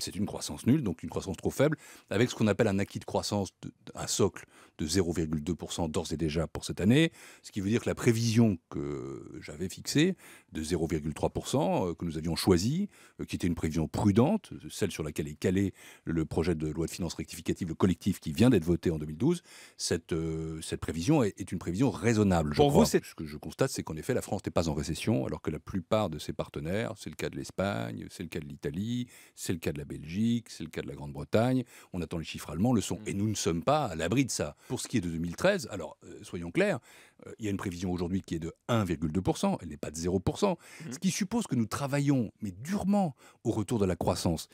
c'est une croissance nulle, donc une croissance trop faible, avec ce qu'on appelle un acquis de croissance, un socle de 0,2% d'ores et déjà pour cette année, ce qui veut dire que la prévision que j'avais fixée de 0,3%, euh, que nous avions choisie, euh, qui était une prévision prudente, euh, celle sur laquelle est calé le projet de loi de finances rectificative, le collectif qui vient d'être voté en 2012, cette, cette prévision est, une prévision raisonnable. pour ce que je constate, c'est qu'en effet, la France n'est pas en récession, alors que la plupart de ses partenaires, c'est le cas de l'Espagne, c'est le cas de l'Italie, c'est le cas de la Belgique, c'est le cas de la Grande-Bretagne. On attend les chiffres allemands, le sont. Et mm. nous ne sommes pas à l'abri de ça. Pour ce qui est de 2013, alors euh, soyons clairs, euh, il y a une prévision aujourd'hui qui est de 1,2%, elle n'est pas de 0%, mm. ce qui suppose que nous travaillons, mais durement, au retour de la croissance.